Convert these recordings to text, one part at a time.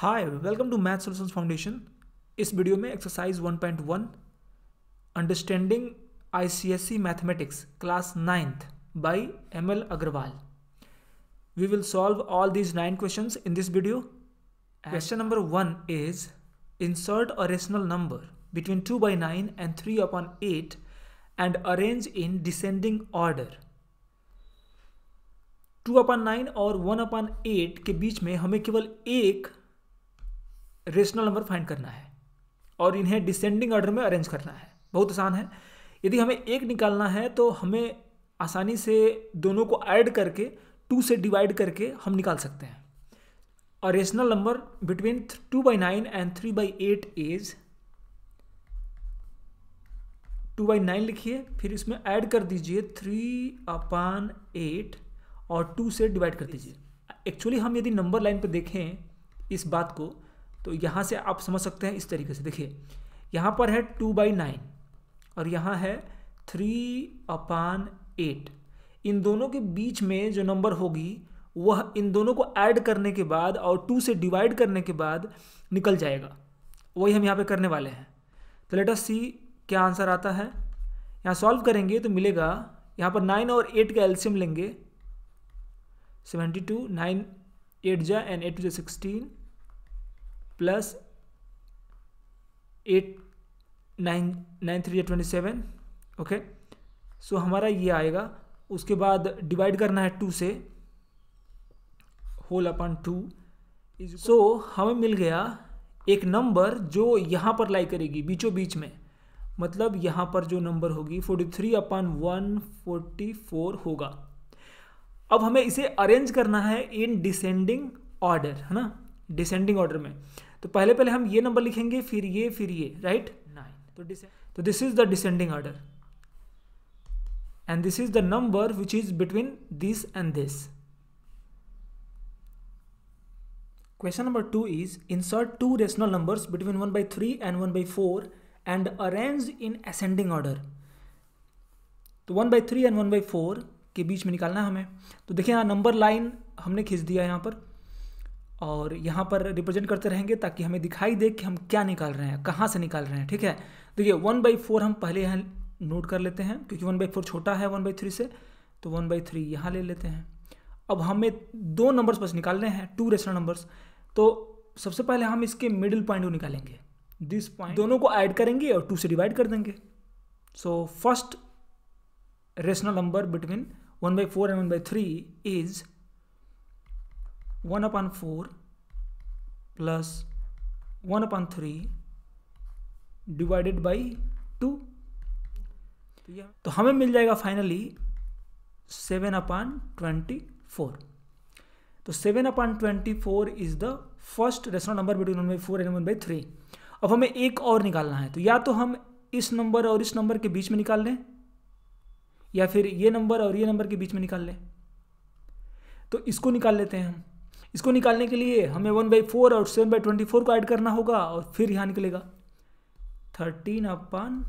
Hi welcome to math solution foundation इस video में exercise 1.1 understanding ICSE mathematics class ninth by M L Agarwal we will solve all these nine questions in this video question number one is insert a rational number between two by nine and three upon eight and arrange in descending order two upon nine और one upon eight के बीच में हमें केवल एक rational number find करना है और इन्हें डिसेंडिंग ऑर्डर में अरेंज करना है बहुत आसान है यदि हमें एक निकालना है तो हमें आसानी से दोनों को ऐड करके टू से डिवाइड करके हम निकाल सकते हैं और rational number between two by nine and three by eight is two by nine लिखिए फिर इसमें ऐड कर दीजिए थ्री अपान एट और टू से डिवाइड कर दीजिए एक्चुअली हम यदि नंबर लाइन पर देखें इस बात को तो यहाँ से आप समझ सकते हैं इस तरीके से देखिए यहाँ पर है टू बाई नाइन और यहाँ है थ्री अपान एट इन दोनों के बीच में जो नंबर होगी वह इन दोनों को ऐड करने के बाद और टू से डिवाइड करने के बाद निकल जाएगा वही हम यहाँ पे करने वाले हैं तो लेट अस सी क्या आंसर आता है यहाँ सॉल्व करेंगे तो मिलेगा यहाँ पर नाइन और एट का एल्शियम लेंगे सेवेंटी टू नाइन एट जा एंड एट टू जा sixteen plus eight nine nine three twenty seven okay so हमारा ये आएगा उसके बाद डिवाइड करना है टू से होल अपन टू सो हमें मिल गया एक नंबर जो यहाँ पर लाई करेगी बीचों बीच में मतलब यहाँ पर जो नंबर होगी forty three upon one forty four होगा अब हमें इसे अरेंज करना है इन डिसेंडिंग ऑर्डर है ना डिसेंडिंग ऑर्डर में तो पहले पहले हम ये नंबर लिखेंगे फिर ये फिर ये राइट नाइन तो डिस तो this is the descending order and this is the number which is between this and this question number two is insert two rational numbers between one by three and one by four and arrange in ascending order तो one by three and one by four के बीच में निकालना है हमें तो देखिए यहाँ नंबर लाइन हमने खींच दिया यहाँ पर और यहाँ पर रिप्रेजेंट करते रहेंगे ताकि हमें दिखाई दे कि हम क्या निकाल रहे हैं कहाँ से निकाल रहे हैं ठीक है देखिए वन बाई फोर हम पहले यहाँ नोट कर लेते हैं क्योंकि वन बाई फोर छोटा है वन बाई थ्री से तो वन बाई थ्री यहाँ ले लेते हैं अब हमें दो नंबर्स बस निकालने हैं टू रेशनल नंबर्स तो सबसे पहले हम इसके मिडिल पॉइंट को निकालेंगे दिस पॉइंट दोनों को ऐड करेंगे और टू से डिवाइड कर देंगे so first rational number between one by four and one by three is one upon four plus one upon three divided by two तो हमें मिल जाएगा finally seven upon twenty four तो seven upon twenty four is the first rational number between one by four and one by three अब हमें एक और निकालना है तो या तो हम इस नंबर और इस नंबर के बीच में निकाल लें या फिर ये नंबर और ये नंबर के बीच में निकाल लें तो इसको निकाल लेते हैं हम इसको निकालने के लिए हमें वन बाई फोर और सेवन बाई ट्वेंटी फोर को ऐड करना होगा और फिर यहाँ निकलेगा thirteen upon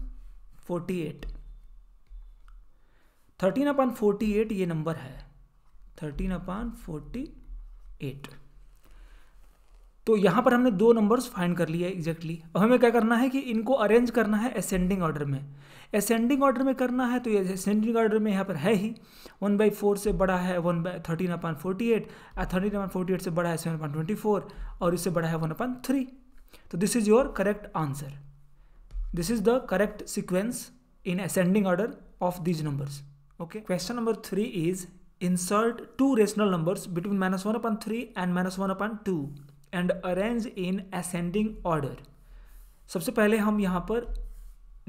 forty eight thirteen upon forty eight ये नंबर है थर्टीन अपन फोर्टी एट तो यहाँ पर हमने दो नंबर्स फाइंड कर लिए एग्जैक्टली exactly. अब हमें क्या करना है कि इनको अरेंज करना है असेंडिंग ऑर्डर में असेंडिंग ऑर्डर में करना है तो ये असेंडिंग ऑर्डर में यहाँ पर है ही वन बाई फोर से बड़ा है one by thirteen upon forty eight या थर्टीन अपन फोर्टी एट से बड़ा है सेवन अपन ट्वेंटी फोर और इससे बड़ा है वन अपन थ्री तो this is your correct answer this is the correct sequence in ascending order of these numbers okay question number three is insert two rational numbers between minus one upon three and minus one upon two and arrange in ascending order सबसे पहले हम यहाँ पर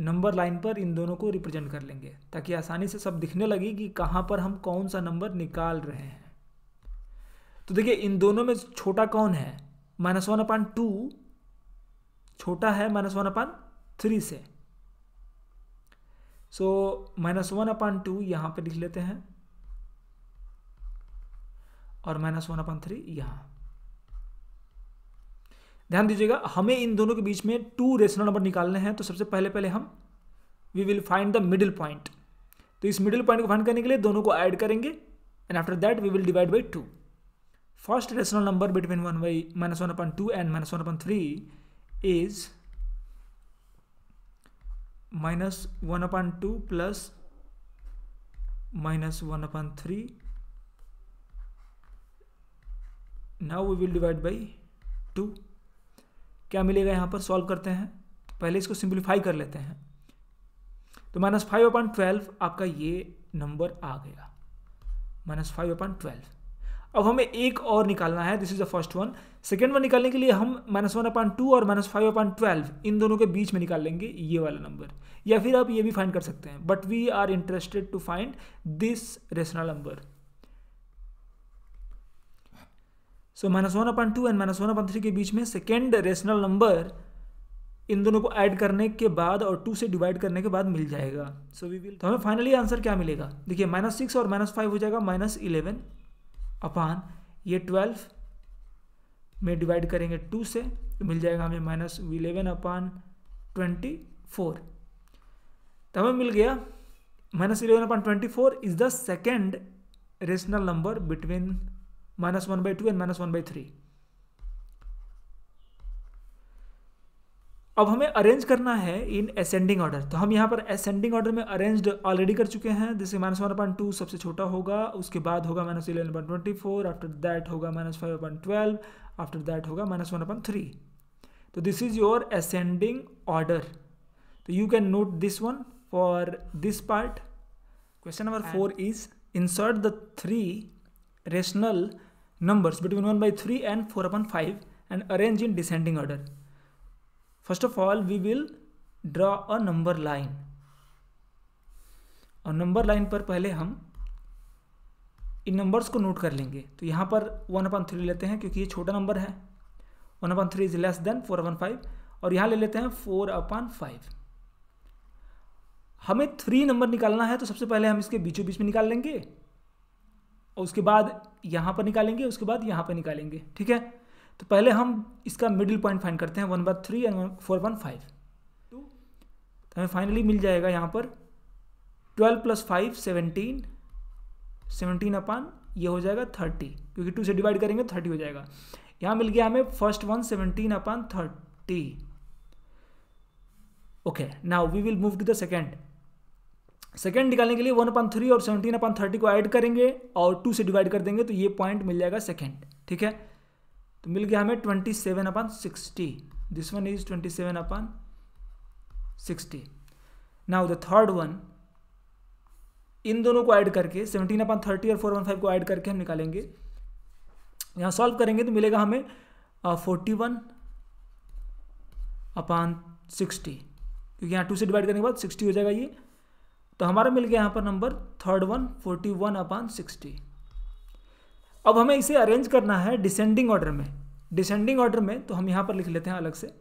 number line पर इन दोनों को represent कर लेंगे ताकि आसानी से सब दिखने लगे कि कहाँ पर हम कौन सा नंबर निकाल रहे हैं तो देखिए इन दोनों में छोटा कौन है माइनस वन अपान टू छोटा है माइनस वन अपान थ्री से so minus one upon two यहाँ पर लिख लेते हैं और माइनस वन अपान थ्री यहाँ ध्यान दीजिएगा हमें इन दोनों के बीच में टू रेशनल नंबर निकालने हैं तो सबसे पहले पहले हम we will find the middle point तो इस मिडिल पॉइंट को फाइंड करने के लिए दोनों को ऐड करेंगे and after that we will divide by two first rational number between one by minus one upon two and minus one upon three is minus one upon two plus minus one upon three now we will divide by two क्या मिलेगा यहाँ पर solve करते हैं पहले इसको simplify कर लेते हैं तो माइनस फाइव अपॉन ट्वेल्व आपका ये नंबर आ गया माइनस फाइव अपॉन ट्वेल्व अब हमें एक और निकालना है this is the first one second one निकालने के लिए हम माइनस वन अपॉइंट टू और माइनस फाइव अपॉन ट्वेल्व इन दोनों के बीच में निकाल लेंगे ये वाला नंबर या फिर आप ये भी फाइंड कर सकते हैं but we are interested to find this rational number so minus one upon two and minus one upon three के बीच में सेकेंड रेशनल नंबर इन दोनों को ऐड करने के बाद और टू से डिवाइड करने के बाद मिल जाएगा सो वी विल तो हमें फाइनली आंसर क्या मिलेगा देखिए माइनस सिक्स और माइनस फाइव हो जाएगा माइनस इलेवन अपान ये ट्वेल्व में डिवाइड करेंगे टू से तो मिल जाएगा हमें minus eleven upon twenty four तो हमें मिल गया minus eleven upon twenty four is the second rational number between minus 1 by 2 and minus one by three अब हमें अरेंज करना है इन असेंडिंग ऑर्डर तो हम यहाँ पर असेंडिंग ऑर्डर में अरेंज्ड ऑलरेडी कर चुके हैं जैसे माइनस वन पॉइंट टू सबसे छोटा होगा उसके बाद होगा minus eleven point twenty four after that होगा minus five point twelve after that होगा माइनस वन पॉइंट थ्री तो this is your ascending order तो you can note this one for this part question number four is insert the three rational numbers between 1 by 3 and 4 upon 5 and arrange in descending order. First of all, we will draw a number line. और number line पर पहले हम इन numbers को note कर लेंगे तो यहाँ पर वन अपन थ्री लेते हैं क्योंकि ये छोटा नंबर है one upon three is less than four upon five और यहाँ ले लेते हैं फोर अपन फाइव हमें थ्री नंबर निकालना है तो सबसे पहले हम इसके बीचों बीच में निकाल लेंगे और उसके बाद यहाँ पर निकालेंगे उसके बाद यहाँ पर निकालेंगे ठीक है तो पहले हम इसका मिडिल पॉइंट फाइन करते हैं वन बार three and four one five two तो हमें फाइनली मिल जाएगा यहाँ पर twelve plus five seventeen seventeen upon ये हो जाएगा थर्टी क्योंकि टू से डिवाइड करेंगे थर्टी हो जाएगा यहाँ मिल गया हमें first one seventeen upon thirty okay now we will move to the second second निकालने के लिए वन अपन थ्री और सेवनटीन अपन थर्टी को ऐड करेंगे और टू से डिवाइड कर देंगे तो ये पॉइंट मिल जाएगा सेकेंड ठीक है तो मिल गया हमें twenty seven upon sixty this one is twenty seven upon sixty now the third one इन दोनों को ऐड करके सेवनटीन अपन थर्टी और फोर वन फाइव को ऐड करके हम निकालेंगे यहाँ सॉल्व करेंगे तो मिलेगा हमें फोर्टी वन अपान सिक्सटी क्योंकि यहाँ टू से डिवाइड करने के बाद सिक्सटी हो जाएगा ये तो हमारा मिल गया यहाँ पर number third one forty one upon sixty अब हमें इसे अरेंज करना है डिसेंडिंग ऑर्डर में डिसेंडिंग ऑर्डर में तो हम यहाँ पर लिख लेते हैं अलग से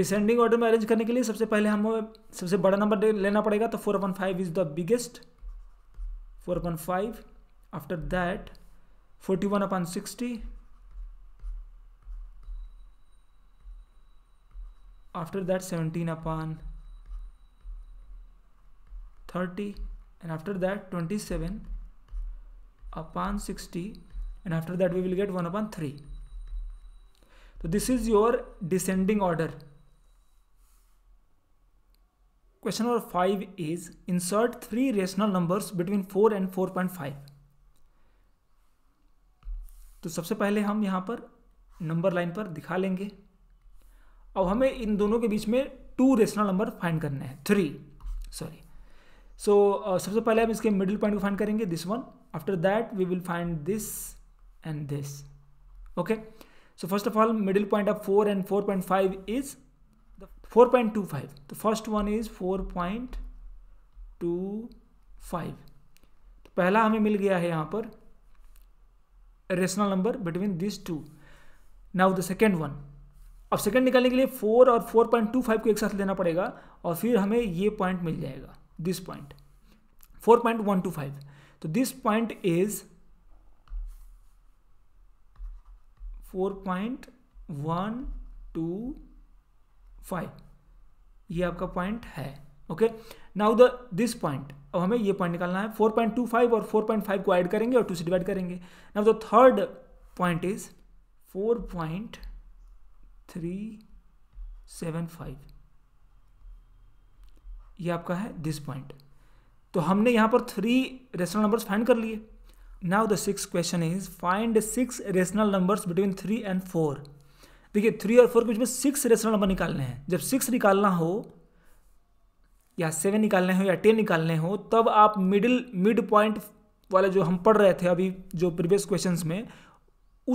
डिसेंडिंग ऑर्डर में अरेंज करने के लिए सबसे पहले हमें सबसे बड़ा नंबर लेना पड़ेगा तो four point five is the biggest four point five after that forty one upon sixty after that 17 upon 30 and after that 27 upon 60 and after that we will get 1 upon 3 so this is your descending order question number 5 is insert three rational numbers between 4 and 4.5 तो सबसे पहले हम यहाँ पर number line पर दिखा लेंगे अब हमें इन दोनों के बीच में टू रेशनल नंबर फाइंड करने हैं थ्री सॉरी सो सबसे पहले हम इसके मिडिल पॉइंट को फाइंड करेंगे this one after that we will find this and this okay so first of all middle point of four and four point five is four point two five तो first one is four point two five तो पहला हमें मिल गया है यहाँ पर rational number between this two now the second one अब सेकंड निकालने के लिए फोर और फोर पॉइंट टू फाइव को एक साथ लेना पड़ेगा और फिर हमें ये पॉइंट मिल जाएगा this point four point one two five तो this point is four point one two five ये आपका पॉइंट है okay now the this point अब हमें ये पॉइंट निकालना है 4.25 और 4.5 को ऐड करेंगे और टू से डिवाइड करेंगे now the third point is point three seven five ये आपका है दिस पॉइंट तो हमने यहां पर थ्री रेशनल नंबर्स फाइंड कर लिए now the six question is find six rational numbers between three and four देखिए थ्री और फोर के बीच में सिक्स रेशनल नंबर निकालने हैं जब सिक्स निकालना हो या सेवन निकालने हो या टेन निकालने हो तब आप मिडिल मिड पॉइंट वाले जो हम पढ़ रहे थे अभी जो प्रीवियस क्वेश्चंस में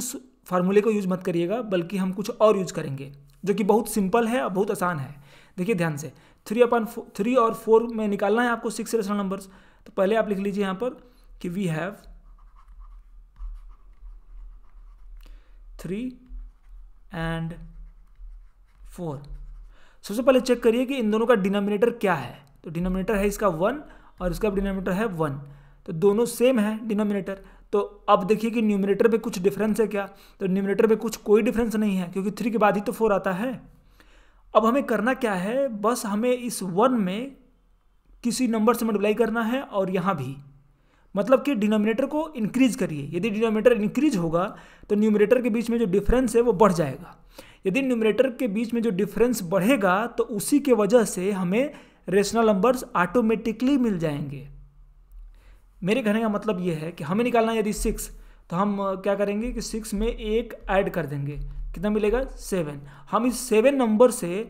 उस फार्मूले को यूज़ मत करिएगा बल्कि हम कुछ और यूज करेंगे जो कि बहुत सिंपल है और बहुत आसान है देखिए ध्यान से थ्री अपन थ्री और फोर में निकालना है आपको सिक्स रेशनल नंबर्स तो पहले आप लिख लीजिए यहां पर कि we have three and four सबसे पहले चेक करिए कि इन दोनों का डिनोमिनेटर क्या है तो डिनोमिनेटर है इसका वन और इसका डिनोमिनेटर है वन तो दोनों सेम है डिनोमिनेटर तो अब देखिए कि न्यूमिनेटर पे कुछ डिफरेंस है क्या तो न्यूमिनेटर पे कुछ कोई डिफरेंस नहीं है क्योंकि थ्री के बाद ही तो फोर आता है अब हमें करना क्या है बस हमें इस वन में किसी नंबर से मल्टीप्लाई करना है और यहाँ भी मतलब कि डिनोमिनेटर को इंक्रीज करिए यदि डिनोमिनेटर इंक्रीज होगा तो न्यूमिनेटर के बीच में जो डिफरेंस है वो बढ़ जाएगा यदि न्यूमिनेटर के बीच में जो डिफरेंस बढ़ेगा तो उसी के वजह से हमें रेशनल नंबर्स ऑटोमेटिकली मिल जाएंगे मेरे कहने का मतलब ये है कि हमें निकालना है यदि सिक्स तो हम क्या करेंगे कि सिक्स में एक ऐड कर देंगे कितना मिलेगा सेवन हम इस सेवन नंबर से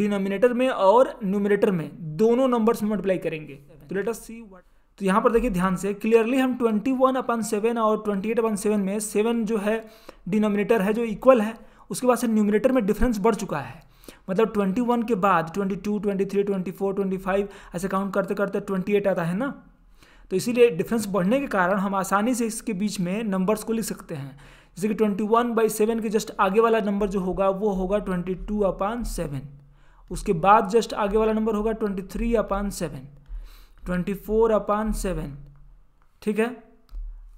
डिनोमिनेटर में और न्यूमिनेटर में दोनों नंबर्स में मल्टीप्लाई करेंगे तो लेट अस सी व्हाट तो यहाँ पर देखिए ध्यान से क्लियरली हम ट्वेंटी वन अपन सेवन और ट्वेंटी एट अपन सेवन में सेवन जो है डिनोमिनेटर है जो इक्वल है उसके बाद से न्यूमिनेटर में डिफरेंस बढ़ चुका है मतलब ट्वेंटी वन के बाद twenty twenty two three twenty four twenty five ऐसे काउंट करते करते ट्वेंटी एट आता है ना तो इसीलिए डिफरेंस बढ़ने के कारण हम आसानी से इसके बीच में नंबर्स को लिख सकते हैं जैसे कि ट्वेंटी वन बाई सेवन के जस्ट आगे वाला नंबर जो होगा वो होगा ट्वेंटी टू अपान सेवन उसके बाद जस्ट आगे वाला नंबर होगा twenty three upon seven twenty four upon seven ठीक है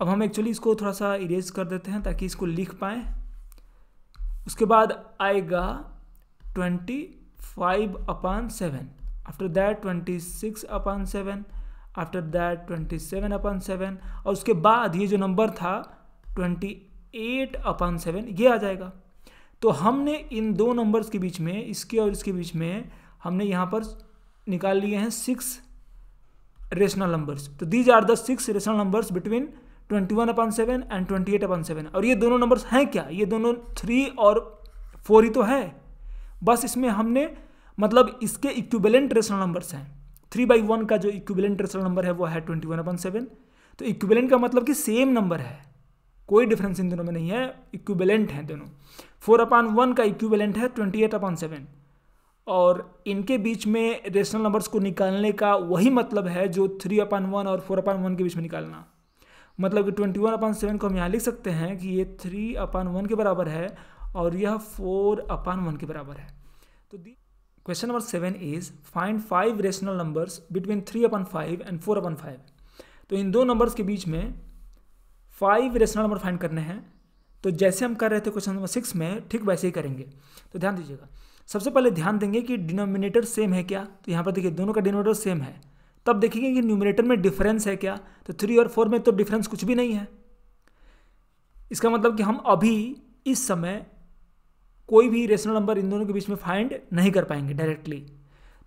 अब हम एक्चुअली इसको थोड़ा सा इरेज कर देते हैं ताकि इसको लिख पाएँ उसके बाद आएगा twenty five upon seven after that twenty six upon seven after that twenty seven upon seven और उसके बाद ये जो नंबर था ट्वेंटी एट अपन सेवन ये आ जाएगा तो हमने इन दो नंबर्स के बीच में इसके और इसके बीच में हमने यहाँ पर निकाल लिए हैं सिक्स रेशनल नंबर्स तो these are the six rational numbers between twenty one upon seven and twenty eight upon seven और ये दोनों नंबर्स हैं क्या ये दोनों थ्री और फोर ही तो है बस इसमें हमने मतलब इसके इक्विवेलेंट रेशनल नंबर्स हैं थ्री बाई वन का जो इक्विवेलेंट रेशनल नंबर है वो है ट्वेंटी वन अपन सेवन तो इक्विवेलेंट का मतलब कि सेम नंबर है कोई डिफरेंस इन दोनों में नहीं है इक्विवेलेंट हैं दोनों फोर अपान वन का इक्विवेलेंट है ट्वेंटी एट अपान सेवन और इनके बीच में रेशनल नंबर्स को निकालने का वही मतलब है जो थ्री अपान वन और फोर अपान वन के बीच में निकालना मतलब कि ट्वेंटी वन अपान सेवन को हम यहाँ लिख सकते हैं कि ये थ्री अपान वन के बराबर है और यह फोर अपान वन के बराबर है तो question number seven is find five rational numbers between three upon five and four upon five तो इन दो नंबर्स के बीच में फाइव रेशनल नंबर फाइंड करने हैं तो जैसे हम कर रहे थे क्वेश्चन नंबर सिक्स में ठीक वैसे ही करेंगे तो ध्यान दीजिएगा सबसे पहले ध्यान देंगे कि डिनोमिनेटर सेम है क्या तो यहाँ पर देखिए दोनों का डिनोमिनेटर सेम है तब देखेंगे कि न्यूमिनेटर में डिफरेंस है क्या तो थ्री और फोर में तो डिफरेंस कुछ भी नहीं है इसका मतलब कि हम अभी इस समय कोई भी रेशनल नंबर इन दोनों के बीच में फाइंड नहीं कर पाएंगे डायरेक्टली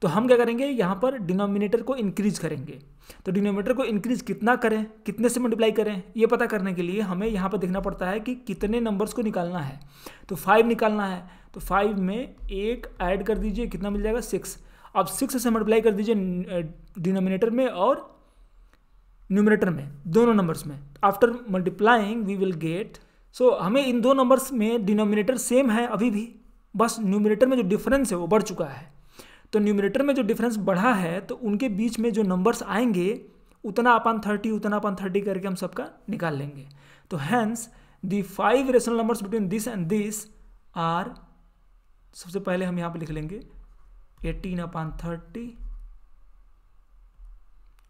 तो हम क्या करेंगे यहाँ पर डिनोमिनेटर को इंक्रीज करेंगे तो डिनोमिनेटर को इंक्रीज कितना करें कितने से मल्टीप्लाई करें ये पता करने के लिए हमें यहाँ पर देखना पड़ता है कि कितने नंबर्स को निकालना है तो फाइव निकालना है तो फाइव में एक ऐड कर दीजिए कितना मिल जाएगा सिक्स अब सिक्स से मल्टीप्लाई कर दीजिए डिनोमिनेटर में और न्यूमिनेटर में दोनों नंबर्स में after multiplying we will get so so, हमें इन दो नंबर्स में डिनोमिनेटर सेम है अभी भी बस न्यूमिनेटर में जो डिफरेंस है वो बढ़ चुका है तो न्यूमिनेटर में जो डिफरेंस बढ़ा है तो उनके बीच में जो नंबर्स आएंगे उतना अपन थर्टी उतना अपन थर्टी करके हम सबका निकाल लेंगे तो hence the five rational numbers between this and this are सबसे पहले हम यहाँ पर लिख लेंगे एटीन अपान थर्टी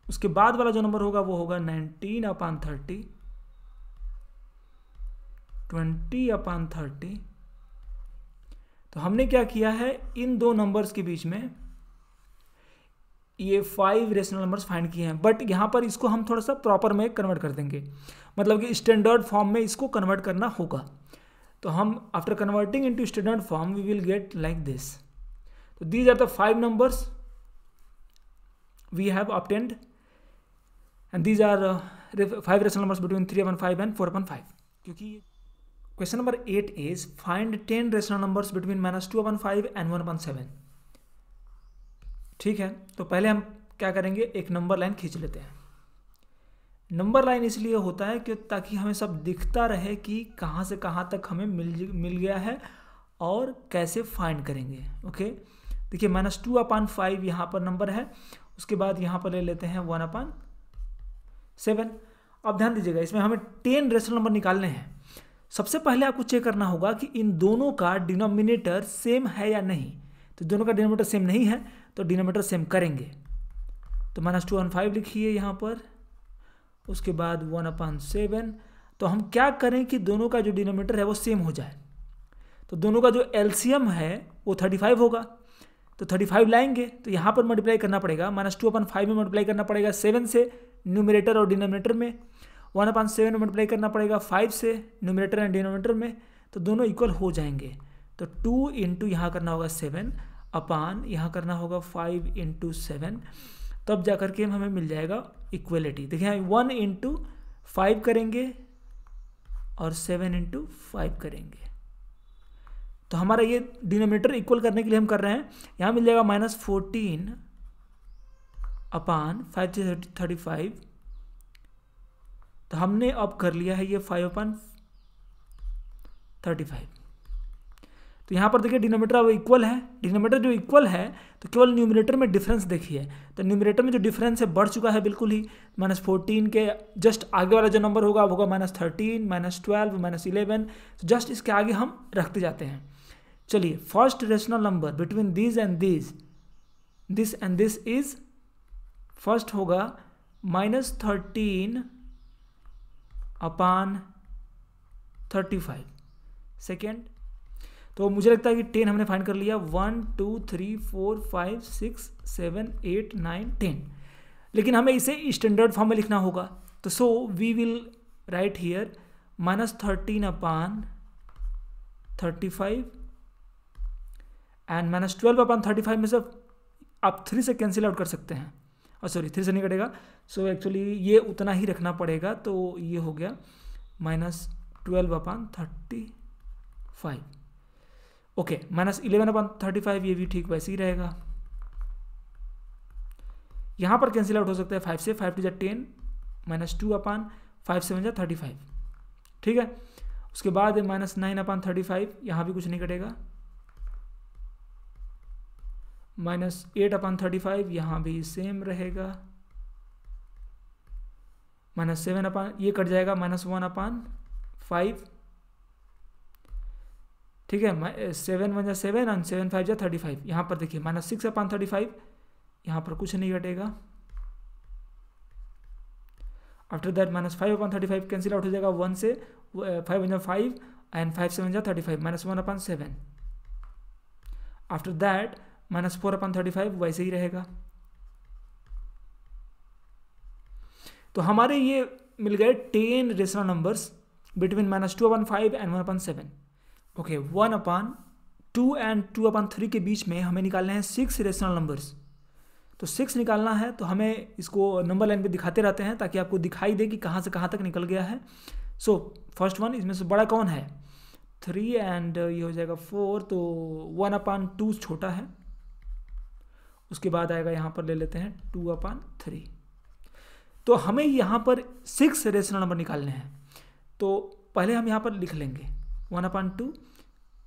उसके बाद वाला जो नंबर होगा वो होगा nineteen upon thirty twenty upon thirty तो हमने क्या किया है इन दो नंबर्स के बीच में ये फाइव रेशनल नंबर्स फाइंड किए हैं बट यहाँ पर इसको हम थोड़ा सा प्रॉपर में कन्वर्ट कर देंगे मतलब कि स्टैंडर्ड फॉर्म में इसको कन्वर्ट करना होगा तो हम after converting into standard form we will get like this तो these are the five numbers we have obtained and these are five rational numbers between three upon five and four upon five क्योंकि Question number 8 is find 10 rational numbers between minus two upon five and one upon seven ठीक है तो पहले हम क्या करेंगे एक number line खींच लेते हैं नंबर लाइन इसलिए होता है कि ताकि हमें सब दिखता रहे कि कहाँ से कहाँ तक हमें मिल मिल गया है और कैसे फाइंड करेंगे ओके देखिए माइनस टू अपान फाइव यहाँ पर नंबर है उसके बाद यहाँ पर ले लेते हैं वन अपान सेवन अब ध्यान दीजिएगा इसमें हमें टेन रेशनल नंबर निकालने हैं सबसे पहले आपको चेक करना होगा कि इन दोनों का डिनोमिनेटर सेम है या नहीं तो दोनों का डिनोमीटर सेम नहीं है तो डिनोमीटर सेम करेंगे तो माइनस टू वन फाइव लिखिए यहाँ पर उसके बाद वन अपन सेवन तो हम क्या करें कि दोनों का जो डिनोमीटर है वो सेम हो जाए तो दोनों का जो एल्सियम है वो थर्टी फाइव होगा तो थर्टी फाइव लाएंगे तो यहाँ पर मल्टीप्लाई करना पड़ेगा माइनस टू अपन फाइव में मल्टीप्लाई करना पड़ेगा सेवन से न्यूमिनेटर और डिनोमिनेटर में वन अपॉन सेवन मल्टीप्लाई करना पड़ेगा फाइव से न्यूमिनेटर एंड डिनोमीटर में तो दोनों इक्वल हो जाएंगे तो टू इंटू यहाँ करना होगा सेवन अपान यहाँ करना होगा फाइव इंटू सेवन तब जा करके के हमें मिल जाएगा इक्वलिटी देखिए वन इंटू फाइव करेंगे और सेवन इंटू फाइव करेंगे तो हमारा ये डिनोमीटर इक्वल करने के लिए हम कर रहे हैं यहाँ मिल जाएगा minus fourteen upon five thirty five तो हमने अब कर लिया है ये फाइव अपन थर्टी फाइव तो यहाँ पर देखिए डिनोमीटर अब इक्वल है डिनोमीटर जो इक्वल है तो केवल न्यूमिनेटर में डिफरेंस देखिए तो न्यूमिनेटर में जो डिफरेंस है बढ़ चुका है बिल्कुल ही माइनस फोर्टीन के जस्ट आगे वाला जो नंबर होगा वो होगा minus thirteen minus twelve minus eleven तो जस्ट इसके आगे हम रखते जाते हैं चलिए first rational number between this and this this and this is first होगा minus thirteen upon thirty five second तो मुझे लगता है कि टेन हमने फाइंड कर लिया one two three four five six seven eight nine ten लेकिन हमें इसे स्टैंडर्ड फॉर्म में लिखना होगा तो so we will write here minus thirteen upon thirty five and minus twelve upon thirty five में से आप थ्री से कैंसिल आउट कर सकते हैं सॉरी थ्री से नहीं कटेगा सो एक्चुअली ये उतना ही रखना पड़ेगा तो ये हो गया minus twelve upon thirty five okay minus eleven upon thirty five ये भी ठीक वैसे ही रहेगा यहाँ पर कैंसिल आउट हो सकता है फाइव से फाइव टू जै ten minus two upon five seven जै थर्टी फाइव ठीक है उसके बाद minus nine upon thirty five यहाँ भी कुछ नहीं कटेगा minus eight upon thirty five यहाँ भी सेम रहेगा माइनस सेवन अपान ये कट जाएगा माइनस वन अपान फाइव ठीक है सेवन eh, वन जा सेवन एंड सेवन फाइव जा थर्टी फाइव यहाँ पर देखिए minus six upon thirty five यहाँ पर कुछ नहीं कटेगा after that minus five upon thirty five cancel out हो जाएगा वन से फाइव eh, वन जा फाइव एंड फाइव सेवन जा thirty five minus one upon seven after that minus four upon thirty five वैसे ही रहेगा तो हमारे ये मिल गए ten rational numbers between minus two upon five and one upon seven okay one upon two and two upon three के बीच में हमें निकालने हैं सिक्स रेशनल नंबर्स तो सिक्स निकालना है तो हमें इसको नंबर लाइन पे दिखाते रहते हैं ताकि आपको दिखाई दे कि कहाँ से कहाँ तक निकल गया है सो फर्स्ट वन इसमें से बड़ा कौन है थ्री एंड ये हो जाएगा फोर तो वन अपान टू छोटा है उसके बाद आएगा यहाँ पर ले लेते हैं टू अपान थ्री तो हमें यहाँ पर सिक्स रेशनल नंबर निकालने हैं तो पहले हम यहाँ पर लिख लेंगे one upon two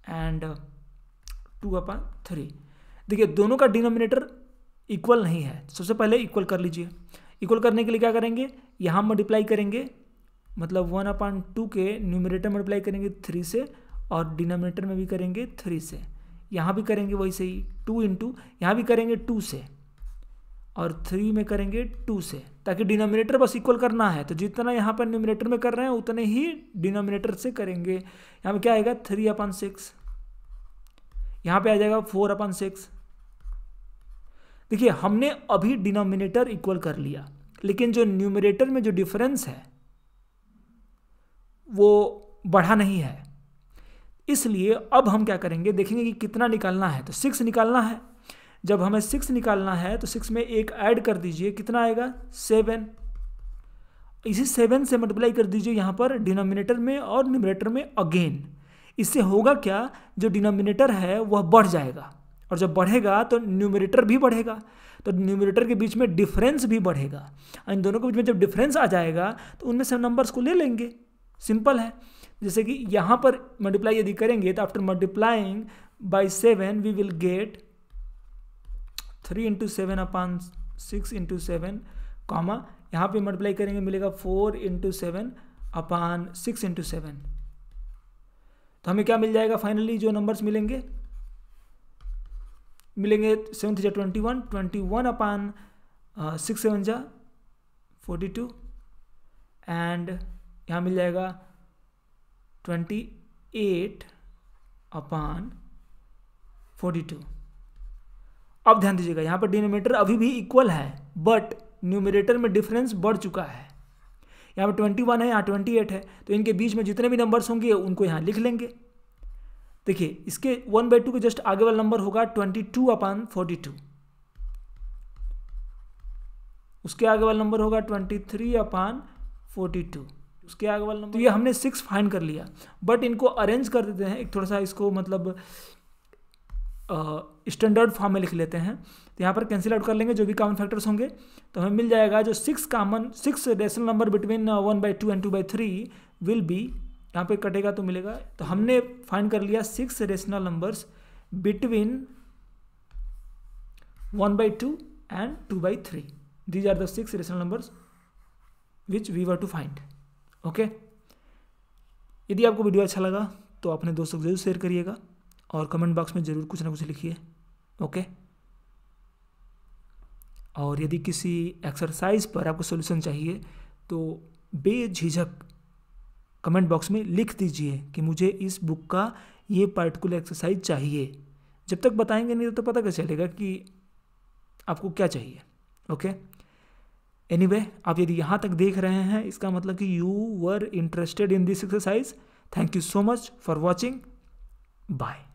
and two upon three देखिए दोनों का डिनोमिनेटर इक्वल नहीं है सबसे पहले इक्वल कर लीजिए इक्वल करने के लिए क्या करेंगे यहाँ मल्टीप्लाई करेंगे मतलब वन अपान टू के न्यूमिनेटर मल्टीप्लाई करेंगे थ्री से और डिनोमिनेटर में भी करेंगे थ्री से यहाँ भी करेंगे वही से ही टू इंटू यहाँ भी करेंगे टू से और थ्री में करेंगे टू से ताकि डिनोमिनेटर बस इक्वल करना है तो जितना यहाँ पर न्यूमिनेटर में कर रहे हैं उतने ही डिनोमिनेटर से करेंगे यहाँ पर क्या आएगा थ्री अपन सिक्स यहाँ पर आ जाएगा फोर अपन सिक्स देखिए हमने अभी डिनोमिनेटर इक्वल कर लिया लेकिन जो न्यूमिनेटर में जो डिफरेंस है वो बढ़ा नहीं है इसलिए अब हम क्या करेंगे देखेंगे कि कितना निकालना है तो सिक्स निकालना है जब हमें सिक्स निकालना है तो सिक्स में एक ऐड कर दीजिए कितना आएगा सेवन इसी सेवन से मल्टीप्लाई कर दीजिए यहाँ पर डिनोमिनेटर में और न्यूमिनेटर में अगेन इससे होगा क्या जो डिनोमिनेटर है वह बढ़ जाएगा और जब बढ़ेगा तो न्यूमिनेटर भी बढ़ेगा तो न्यूमिनेटर के बीच में डिफरेंस भी बढ़ेगा इन दोनों के बीच में जब डिफरेंस आ जाएगा तो उनमें से नंबर्स को ले लेंगे सिंपल है जैसे कि यहाँ पर मल्टीप्लाई यदि करेंगे तो after multiplying by seven we will get three into seven upon six into seven comma यहाँ पर मल्टीप्लाई करेंगे मिलेगा four into seven upon six into seven तो हमें क्या मिल जाएगा फाइनली जो नंबर्स मिलेंगे मिलेंगे seven three twenty one twenty one upon six seven जा फोर्टी टू एंड यहाँ मिल जाएगा twenty eight upon forty two अब ध्यान दीजिएगा यहाँ पर डिनोमीटर अभी भी इक्वल है बट न्यूमिनेटर में डिफरेंस बढ़ चुका है यहाँ पर ट्वेंटी वन है यहाँ ट्वेंटी एट है तो इनके बीच में जितने भी नंबर्स होंगे उनको यहाँ लिख लेंगे देखिए इसके वन बाई टू के जस्ट आगे वाला नंबर होगा twenty two upon forty two उसके आगे वाला नंबर होगा twenty three upon forty two उसके आगे वाला नंबर तो ये हमने सिक्स फाइन कर लिया बट इनको अरेंज कर देते हैं एक थोड़ा सा इसको मतलब स्टैंडर्ड फॉर्म में लिख लेते हैं तो यहाँ पर कैंसिल आउट कर लेंगे जो भी कॉमन फैक्टर्स होंगे तो हमें मिल जाएगा जो six common six rational number between one by two and two by three will be यहाँ पे कटेगा तो मिलेगा तो हमने फाइन कर लिया six rational numbers between one by two and two by three these are the six rational numbers which we were to find okay यदि आपको वीडियो अच्छा लगा तो अपने दोस्तों को जरूर शेयर करिएगा और कमेंट बॉक्स में ज़रूर कुछ ना कुछ लिखिए ओके और यदि किसी एक्सरसाइज पर आपको सोल्यूशन चाहिए तो बेझिझक कमेंट बॉक्स में लिख दीजिए कि मुझे इस बुक का ये पार्टिकुलर एक्सरसाइज चाहिए जब तक बताएंगे नहीं तो पता कैसे चलेगा कि आपको क्या चाहिए ओके एनी anyway, आप यदि यहाँ तक देख रहे हैं इसका मतलब कि you were interested in this exercise thank you so much for watching bye